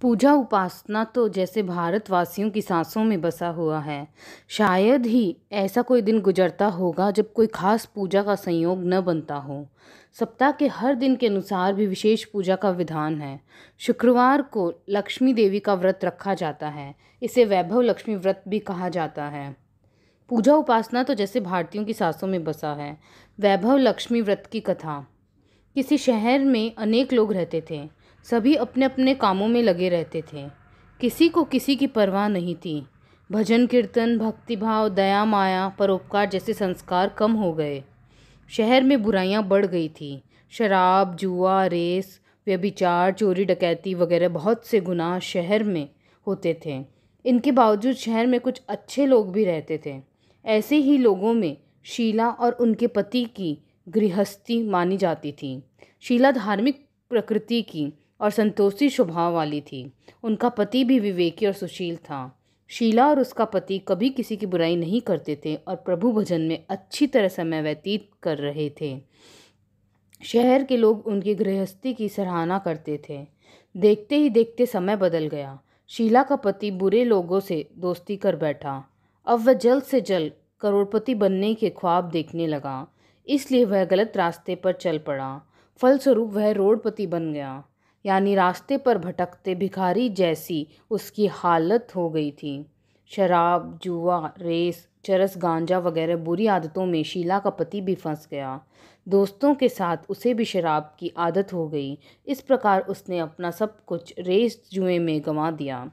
पूजा उपासना तो जैसे भारतवासियों की सांसों में बसा हुआ है शायद ही ऐसा कोई दिन गुजरता होगा जब कोई खास पूजा का संयोग न बनता हो सप्ताह के हर दिन के अनुसार भी विशेष पूजा का विधान है शुक्रवार को लक्ष्मी देवी का व्रत रखा जाता है इसे वैभव लक्ष्मी व्रत भी कहा जाता है पूजा उपासना तो जैसे भारतीयों की सांसों में बसा है वैभव लक्ष्मी व्रत की कथा किसी शहर में अनेक लोग रहते थे सभी अपने अपने कामों में लगे रहते थे किसी को किसी की परवाह नहीं थी भजन कीर्तन भक्तिभाव दया माया परोपकार जैसे संस्कार कम हो गए शहर में बुराइयां बढ़ गई थी शराब जुआ रेस व्यभिचार चोरी डकैती वगैरह बहुत से गुनाह शहर में होते थे इनके बावजूद शहर में कुछ अच्छे लोग भी रहते थे ऐसे ही लोगों में शीला और उनके पति की गृहस्थी मानी जाती थी शीला धार्मिक प्रकृति की और संतोषी स्वभाव वाली थी उनका पति भी विवेकी और सुशील था शीला और उसका पति कभी किसी की बुराई नहीं करते थे और प्रभु भजन में अच्छी तरह समय व्यतीत कर रहे थे शहर के लोग उनकी गृहस्थी की सराहना करते थे देखते ही देखते समय बदल गया शीला का पति बुरे लोगों से दोस्ती कर बैठा अब वह जल्द से जल्द करोड़पति बनने के ख्वाब देखने लगा इसलिए वह गलत रास्ते पर चल पड़ा फलस्वरूप वह रोडपति बन गया यानी रास्ते पर भटकते भिखारी जैसी उसकी हालत हो गई थी शराब जुआ रेस चरस गांजा वगैरह बुरी आदतों में शीला का पति भी फंस गया दोस्तों के साथ उसे भी शराब की आदत हो गई इस प्रकार उसने अपना सब कुछ रेस जुए में गंवा दिया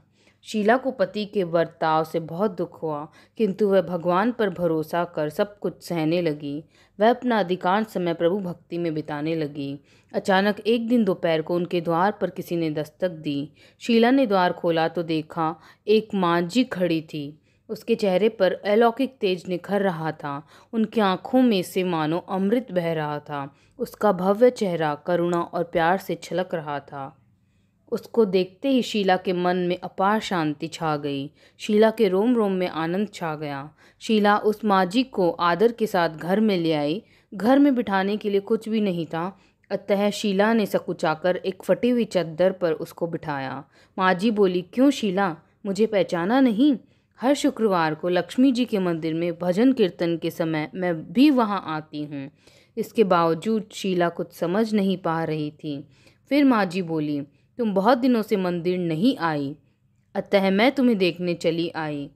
शीला को पति के बर्ताव से बहुत दुख हुआ किंतु वह भगवान पर भरोसा कर सब कुछ सहने लगी वह अपना अधिकांश समय प्रभु भक्ति में बिताने लगी अचानक एक दिन दोपहर को उनके द्वार पर किसी ने दस्तक दी शीला ने द्वार खोला तो देखा एक मांझी खड़ी थी उसके चेहरे पर अलौकिक तेज निखर रहा था उनकी आँखों में से मानो अमृत बह रहा था उसका भव्य चेहरा करुणा और प्यार से छलक रहा था उसको देखते ही शीला के मन में अपार शांति छा गई शीला के रोम रोम में आनंद छा गया शीला उस माजी को आदर के साथ घर में ले आई घर में बिठाने के लिए कुछ भी नहीं था अतः शीला ने सकुचाकर एक फटी हुई चद्दर पर उसको बिठाया माजी बोली क्यों शीला मुझे पहचाना नहीं हर शुक्रवार को लक्ष्मी जी के मंदिर में भजन कीर्तन के समय मैं भी वहाँ आती हूँ इसके बावजूद शीला कुछ समझ नहीं पा रही थी फिर माँ जी बोली तुम बहुत दिनों से मंदिर नहीं आई अतः मैं तुम्हें देखने चली आई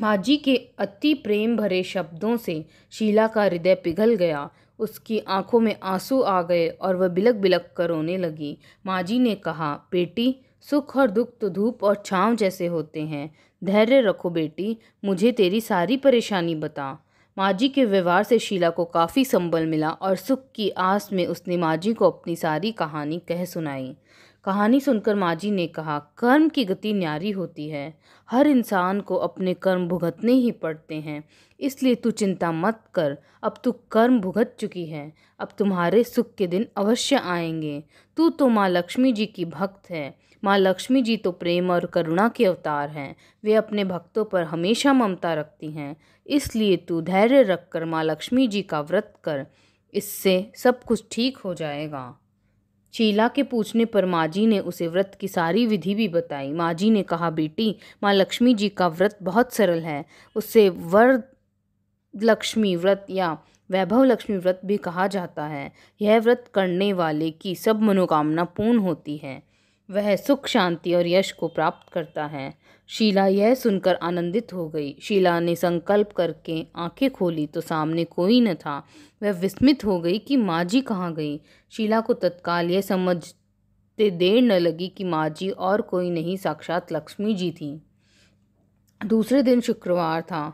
माँ जी के अति प्रेम भरे शब्दों से शीला का हृदय पिघल गया उसकी आंखों में आंसू आ गए और वह बिलक बिलक कर रोने लगी माँ जी ने कहा बेटी सुख और दुख तो धूप और छाँव जैसे होते हैं धैर्य रखो बेटी मुझे तेरी सारी परेशानी बता माँ जी के व्यवहार से शीला को काफ़ी संबल मिला और सुख की आस में उसने माँ जी को अपनी सारी कहानी कह सुनाई कहानी सुनकर माजी ने कहा कर्म की गति न्यारी होती है हर इंसान को अपने कर्म भुगतने ही पड़ते हैं इसलिए तू चिंता मत कर अब तू कर्म भुगत चुकी है अब तुम्हारे सुख के दिन अवश्य आएंगे तू तो माँ लक्ष्मी जी की भक्त है माँ लक्ष्मी जी तो प्रेम और करुणा के अवतार हैं वे अपने भक्तों पर हमेशा ममता रखती हैं इसलिए तू धैर्य रखकर माँ लक्ष्मी जी का व्रत कर इससे सब कुछ ठीक हो जाएगा शीला के पूछने पर माँ जी ने उसे व्रत की सारी विधि भी बताई माँ जी ने कहा बेटी माँ लक्ष्मी जी का व्रत बहुत सरल है उससे वर लक्ष्मी व्रत या वैभव लक्ष्मी व्रत भी कहा जाता है यह व्रत करने वाले की सब मनोकामना पूर्ण होती है वह सुख शांति और यश को प्राप्त करता है शीला यह सुनकर आनंदित हो गई शीला ने संकल्प करके आंखें खोली तो सामने कोई न था वह विस्मित हो गई कि माँ जी कहाँ गई शीला को तत्काल यह समझते देर न लगी कि माँ जी और कोई नहीं साक्षात लक्ष्मी जी थी दूसरे दिन शुक्रवार था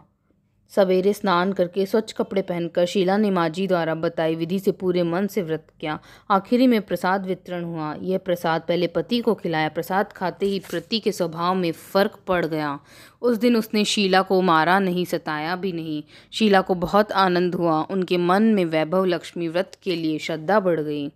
सवेरे स्नान करके स्वच्छ कपड़े पहनकर शीला ने माजी द्वारा बताई विधि से पूरे मन से व्रत किया आखिरी में प्रसाद वितरण हुआ यह प्रसाद पहले पति को खिलाया प्रसाद खाते ही पति के स्वभाव में फर्क पड़ गया उस दिन उसने शीला को मारा नहीं सताया भी नहीं शीला को बहुत आनंद हुआ उनके मन में वैभव लक्ष्मी व्रत के लिए श्रद्धा बढ़ गई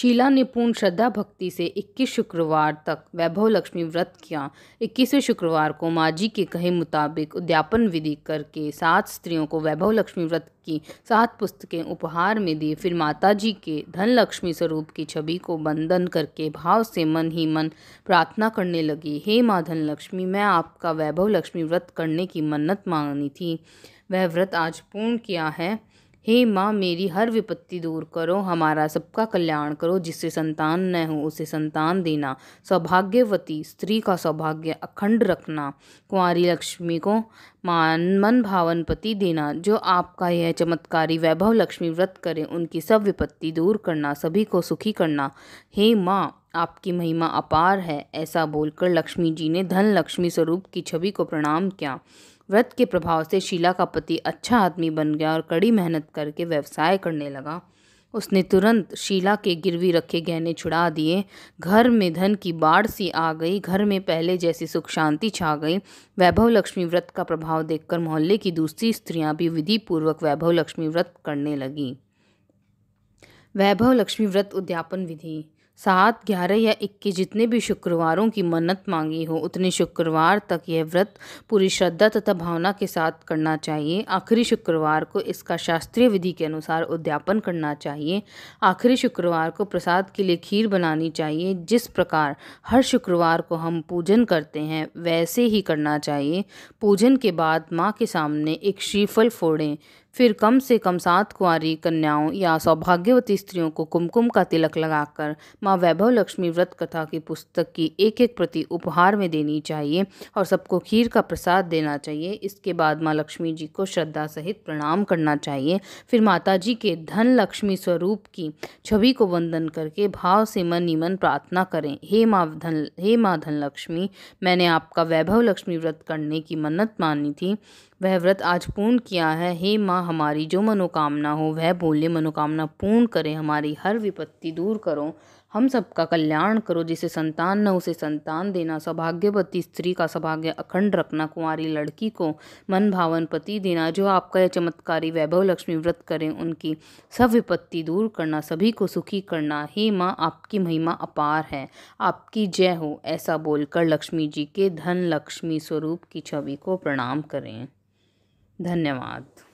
शीला ने पूर्ण श्रद्धा भक्ति से 21 शुक्रवार तक वैभव लक्ष्मी व्रत किया 21वें शुक्रवार को माँ जी के कहे मुताबिक उद्यापन विधि करके सात स्त्रियों को वैभव लक्ष्मी व्रत की सात पुस्तकें उपहार में दी फिर माता जी के धन लक्ष्मी स्वरूप की छवि को बंधन करके भाव से मन ही मन प्रार्थना करने लगी हे माँ धन लक्ष्मी मैं आपका वैभव लक्ष्मी व्रत करने की मन्नत मांगनी थी वह व्रत आज पूर्ण किया है हे माँ मेरी हर विपत्ति दूर करो हमारा सबका कल्याण करो जिससे संतान न हो उसे संतान देना सौभाग्यवती स्त्री का सौभाग्य अखंड रखना कुंवारी लक्ष्मी को मान मन भावन पति देना जो आपका यह चमत्कारी वैभव लक्ष्मी व्रत करें उनकी सब विपत्ति दूर करना सभी को सुखी करना हे माँ आपकी महिमा अपार है ऐसा बोलकर लक्ष्मी जी ने धन लक्ष्मी स्वरूप की छवि को प्रणाम किया व्रत के प्रभाव से शीला का पति अच्छा आदमी बन गया और कड़ी मेहनत करके व्यवसाय करने लगा उसने तुरंत शीला के गिरवी रखे गहने छुड़ा दिए घर में धन की बाढ़ सी आ गई घर में पहले जैसी सुख शांति छा गई वैभव लक्ष्मी व्रत का प्रभाव देखकर मोहल्ले की दूसरी स्त्रियां भी विधि पूर्वक वैभव लक्ष्मी व्रत करने लगीं वैभव लक्ष्मी व्रत उद्यापन विधि सात ग्यारह या इक्कीस जितने भी शुक्रवारों की मन्नत मांगी हो उतने शुक्रवार तक यह व्रत पूरी श्रद्धा तथा भावना के साथ करना चाहिए आखिरी शुक्रवार को इसका शास्त्रीय विधि के अनुसार उद्यापन करना चाहिए आखिरी शुक्रवार को प्रसाद के लिए खीर बनानी चाहिए जिस प्रकार हर शुक्रवार को हम पूजन करते हैं वैसे ही करना चाहिए पूजन के बाद माँ के सामने एक श्रीफल फोड़ें फिर कम से कम सात कुंवारी कन्याओं या सौभाग्यवती स्त्रियों को कुमकुम का तिलक लगाकर माँ वैभव लक्ष्मी व्रत कथा की पुस्तक की एक एक प्रति उपहार में देनी चाहिए और सबको खीर का प्रसाद देना चाहिए इसके बाद माँ लक्ष्मी जी को श्रद्धा सहित प्रणाम करना चाहिए फिर माता जी के धन लक्ष्मी स्वरूप की छवि को वंदन करके भाव से मन ही मन प्रार्थना करें हे माँ धन हे माँ धन लक्ष्मी मैंने आपका वैभव लक्ष्मी व्रत करने की मन्नत मानी थी वह व्रत आज पूर्ण किया है हे माँ हमारी जो मनोकामना हो वह बोले मनोकामना पूर्ण करें हमारी हर विपत्ति दूर करो हम सबका कल्याण करो जिसे संतान न उसे संतान देना सौभाग्यवती स्त्री का सौभाग्य अखंड रखना कुंवारी लड़की को मन भावन पति देना जो आपका यह चमत्कारी वैभव लक्ष्मी व्रत करें उनकी सब विपत्ति दूर करना सभी को सुखी करना हे माँ आपकी महिमा अपार है आपकी जय हो ऐसा बोलकर लक्ष्मी जी के धन लक्ष्मी स्वरूप की छवि को प्रणाम करें धन्यवाद